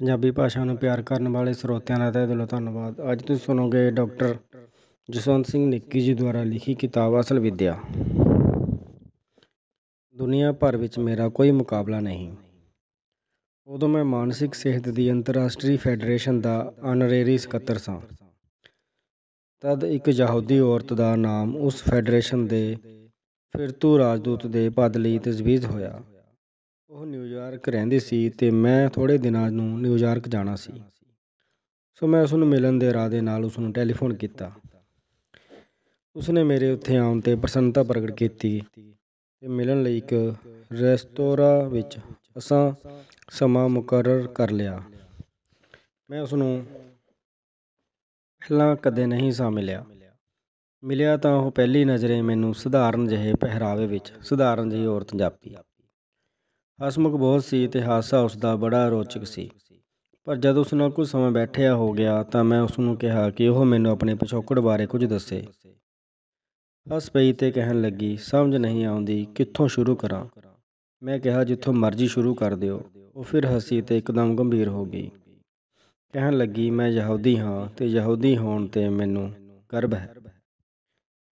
ਪੰਜਾਬੀ ਭਾਸ਼ਾ ਨੂੰ ਪਿਆਰ ਕਰਨ ਵਾਲੇ ਸਰੋਤਿਆਂ ਦਾ ਤਹਿ ਦਿਲੋਂ ਧੰਨਵਾਦ ਅੱਜ ਤੁਸੀਂ ਸੁਣੋਗੇ ਡਾਕਟਰ ਜਸਵੰਤ ਸਿੰਘ ਨਿੱਕੀ ਜੀ ਦੁਆਰਾ ਲਿਖੀ ਕਿਤਾਬ ਅਸਲ ਵਿਦਿਆ ਦੁਨੀਆ ਭਰ ਵਿੱਚ ਮੇਰਾ ਕੋਈ ਮੁਕਾਬਲਾ ਨਹੀਂ ਉਦੋਂ ਮੈਂ ਮਾਨਸਿਕ ਸਿਹਤ ਦੀ ਅੰਤਰਰਾਸ਼ਟਰੀ ਫੈਡਰੇਸ਼ਨ ਦਾ ਆਨਰੇਰੀ ਸਕੱਤਰ ਸਾਂ ਤਦ ਇੱਕ ਯਹੂਦੀ ਔਰਤ ਦਾ ਨਾਮ ਉਸ ਫੈਡਰੇਸ਼ਨ ਦੇ ਫਿਰਤੂ ਰਾਜਦੂਤ ਦੇ ਪਦ ਲਈ ਤਜਵੀਜ਼ ਹੋਇਆ ਉਹ ਨਿਊਯਾਰਕ ਰਹਿੰਦੀ ਸੀ ਤੇ ਮੈਂ ਥੋੜੇ ਦਿਨਾਂ ਨੂੰ ਨਿਊਯਾਰਕ ਜਾਣਾ ਸੀ ਸੋ ਮੈਂ ਉਸ ਨੂੰ ਮਿਲਣ ਦੇ ਇਰਾਦੇ ਨਾਲ ਉਸ ਨੂੰ ਟੈਲੀਫੋਨ ਕੀਤਾ ਉਸ ਨੇ ਮੇਰੇ ਉੱਥੇ ਆਉਣ ਤੇ ਪ੍ਰਸੰਨਤਾ ਪ੍ਰਗਟ ਕੀਤੀ ਤੇ ਮਿਲਣ ਲਈ ਇੱਕ ਰੈਸਟੋਰਾ ਵਿੱਚ ਅਸਾਂ ਸਮਾਂ ਮੁਕਰਰ ਕਰ ਲਿਆ ਮੈਂ ਉਸ ਨੂੰ ਪਹਿਲਾਂ ਕਦੇ ਨਹੀਂ ਸਾ ਮਿਲਿਆ ਮਿਲਿਆ ਤਾਂ ਉਹ ਪਹਿਲੀ ਨਜ਼ਰੇ ਮੈਨੂੰ ਸਧਾਰਨ ਜਿਹੇ ਪਹਿਰਾਵੇ ਵਿੱਚ ਸਧਾਰਨ ਜਿਹੀ ਔਰਤ ਜਾਪੀ ਹਸਮੁਖ ਬਹੁਤ ਸੀ ਤੇ ਹਾਸਾ ਉਸ ਦਾ ਬੜਾ ਰੋਚਕ ਸੀ ਪਰ ਜਦ ਉਸ ਨਾਲ ਕੁਝ ਸਮਾਂ ਬੈਠਿਆ ਹੋ ਗਿਆ ਤਾਂ ਮੈਂ ਉਸ ਨੂੰ ਕਿਹਾ ਕਿ ਉਹ ਮੈਨੂੰ ਆਪਣੇ ਪਿਛੋਕੜ ਬਾਰੇ ਕੁਝ ਦੱਸੇ ਹਸ ਪਈ ਤੇ ਕਹਿਣ ਲੱਗੀ ਸਮਝ ਨਹੀਂ ਆਉਂਦੀ ਕਿੱਥੋਂ ਸ਼ੁਰੂ ਕਰਾਂ ਮੈਂ ਕਿਹਾ ਜਿੱਥੋਂ ਮਰਜ਼ੀ ਸ਼ੁਰੂ ਕਰ ਦਿਓ ਉਹ ਫਿਰ ਹਸੀ ਤੇ ਇੱਕਦਮ ਗੰਭੀਰ ਹੋ ਗਈ ਕਹਿਣ ਲੱਗੀ ਮੈਂ ਯਹੂਦੀ ਹਾਂ ਤੇ ਯਹੂਦੀ ਹੋਣ ਤੇ ਮੈਨੂੰ ਗਰਬ ਹੈ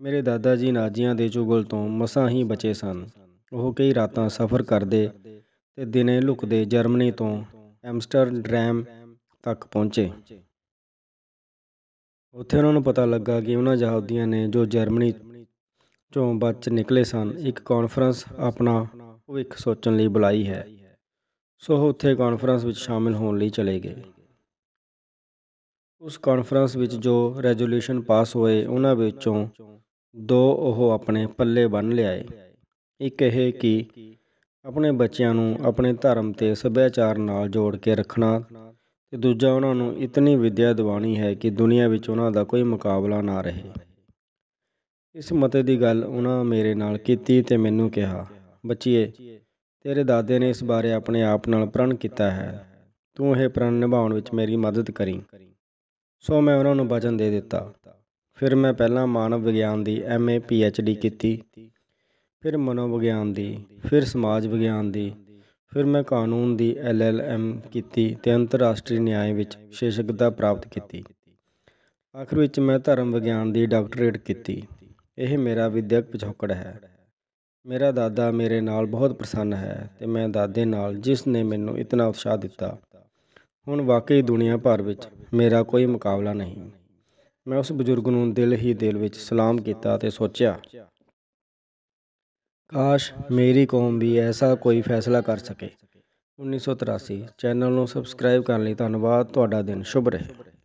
ਮੇਰੇ ਦਾਦਾ ਜੀ ਨਾਜ਼ੀਆਂ ਦੇ ਚੁਗਲ ਤੋਂ ਮਸਾਂ ਹੀ ਬਚੇ ਸਨ ਉਹ ਕਈ ਰਾਤਾਂ ਸਫ਼ਰ ਕਰਦੇ ਤੇ ਦਿਨੇ ਲੁਕਦੇ ਜਰਮਨੀ ਤੋਂ ਐਮਸਟਰਡੈਮ ਤੱਕ ਪਹੁੰਚੇ ਉੱਥੇ ਉਹਨਾਂ ਨੂੰ ਪਤਾ ਲੱਗਾ ਕਿ ਉਹਨਾਂ ਯਹੂਦੀਆਂ ਨੇ ਜੋ ਜਰਮਨੀ ਚੋਂ ਬਚ ਨਿਕਲੇ ਸਨ ਇੱਕ ਕਾਨਫਰੰਸ ਆਪਣਾ ਭਵਿੱਖ ਸੋਚਣ ਲਈ ਬੁਲਾਈ ਹੈ ਸੋ ਉਹ ਉੱਥੇ ਕਾਨਫਰੰਸ ਵਿੱਚ ਸ਼ਾਮਿਲ ਹੋਣ ਲਈ ਚਲੇ ਗਏ ਉਸ ਕਾਨਫਰੰਸ ਵਿੱਚ ਜੋ ਰੈਜ਼ੋਲੂਸ਼ਨ ਪਾਸ ਹੋਏ ਉਹਨਾਂ ਵਿੱਚੋਂ ਦੋ ਉਹ ਆਪਣੇ ਪੱਲੇ ਬੰਨ ਲਿਆਏ ਇੱਕ ਇਹ ਕਿ ਆਪਣੇ ਬੱਚਿਆਂ ਨੂੰ ਆਪਣੇ ਧਰਮ ਤੇ ਸੱਭਿਆਚਾਰ ਨਾਲ ਜੋੜ ਕੇ ਰੱਖਣਾ ਤੇ ਦੂਜਾ ਉਹਨਾਂ ਨੂੰ ਇਤਨੀ ਵਿਦਿਆ ਦਿਵਾਣੀ ਹੈ ਕਿ ਦੁਨੀਆ ਵਿੱਚ ਉਹਨਾਂ ਦਾ ਕੋਈ ਮੁਕਾਬਲਾ ਨਾ ਰਹੇ ਇਸ ਮਤੇ ਦੀ ਗੱਲ ਉਹਨਾਂ ਮੇਰੇ ਨਾਲ ਕੀਤੀ ਤੇ ਮੈਨੂੰ ਕਿਹਾ ਬੱਚੀਏ ਤੇਰੇ ਦਾਦੇ ਨੇ ਇਸ ਬਾਰੇ ਆਪਣੇ ਆਪ ਨਾਲ ਪ੍ਰਣ ਕੀਤਾ ਹੈ ਤੂੰ ਇਹ ਪ੍ਰਣ ਨਿਭਾਉਣ ਵਿੱਚ ਮੇਰੀ ਮਦਦ ਕਰੀ ਸੋ ਮੈਂ ਉਹਨਾਂ ਨੂੰ ਬਚਨ ਦੇ ਦਿੱਤਾ ਫਿਰ ਮੈਂ ਪਹਿਲਾਂ ਮਾਨਵ ਵਿਗਿਆਨ ਦੀ ਐਮਏ ਪੀਐਚਡੀ ਕੀਤੀ ਫਿਰ ਮਨੋਵਿਗਿਆਨ ਦੀ ਫਿਰ ਸਮਾਜ ਵਿਗਿਆਨ ਦੀ ਫਿਰ ਮੈਂ ਕਾਨੂੰਨ ਦੀ ਐਲ ਐਲ ਐਮ ਕੀਤੀ ਤੇ ਅੰਤਰਰਾਸ਼ਟਰੀ ਨਿਆਂ ਵਿੱਚ ਵਿਸ਼ੇਸ਼ਗਤਾ ਪ੍ਰਾਪਤ ਕੀਤੀ ਆਖਰ ਵਿੱਚ ਮੈਂ ਧਰਮ ਵਿਗਿਆਨ ਦੀ ਡਾਕਟਰੇਟ ਕੀਤੀ ਇਹ ਮੇਰਾ ਵਿਦਿਅਕ ਪਿਛੋਕੜ ਹੈ ਮੇਰਾ ਦਾਦਾ ਮੇਰੇ ਨਾਲ ਬਹੁਤ ਪ੍ਰਸੰਨ ਹੈ ਤੇ ਮੈਂ ਦਾਦੇ ਨਾਲ ਜਿਸ ਨੇ ਮੈਨੂੰ ਇਤਨਾ ਉਤਸ਼ਾਹ ਦਿੱਤਾ ਹੁਣ ਵਾਕਈ ਦੁਨੀਆ ਭਰ ਵਿੱਚ ਮੇਰਾ ਕੋਈ ਮੁਕਾਬਲਾ ਨਹੀਂ ਮੈਂ ਉਸ ਬਜ਼ੁਰਗ ਨੂੰ ਦਿਲ ਹੀ ਦਿਲ ਵਿੱਚ ਸਲਾਮ ਕੀਤਾ ਤੇ ਸੋਚਿਆ ਕਾਸ਼ ਮੇਰੀ ਕੌਮ ਵੀ ਐਸਾ ਕੋਈ ਫੈਸਲਾ ਕਰ ਸਕੇ 1983 ਚੈਨਲ ਨੂੰ ਸਬਸਕ੍ਰਾਈਬ ਕਰਨ ਲਈ ਧੰਨਵਾਦ ਤੁਹਾਡਾ ਦਿਨ ਸ਼ੁਭ ਰਹੇ